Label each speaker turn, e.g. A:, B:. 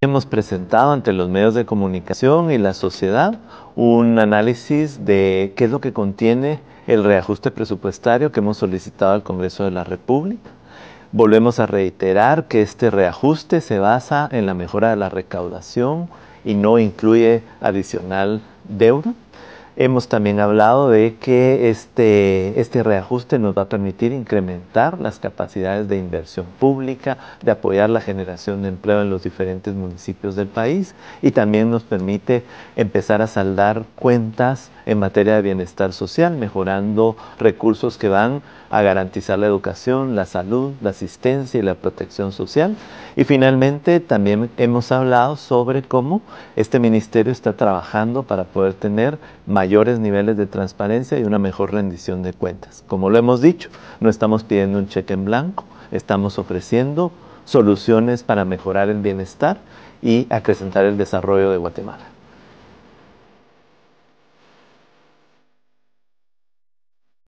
A: Hemos presentado ante los medios de comunicación y la sociedad un análisis de qué es lo que contiene el reajuste presupuestario que hemos solicitado al Congreso de la República. Volvemos a reiterar que este reajuste se basa en la mejora de la recaudación y no incluye adicional deuda. Hemos también hablado de que este, este, reajuste nos va a permitir incrementar las capacidades de inversión pública, de apoyar la generación de empleo en los diferentes municipios del país y también nos permite empezar a saldar cuentas en materia de bienestar social, mejorando recursos que van a garantizar la educación, la salud, la asistencia y la protección social. Y finalmente también hemos hablado sobre cómo este ministerio está trabajando para poder tener mayor mayores niveles de transparencia y una mejor rendición de cuentas. Como lo hemos dicho, no estamos pidiendo un cheque en blanco, estamos ofreciendo soluciones para mejorar el bienestar y acrecentar el desarrollo de Guatemala.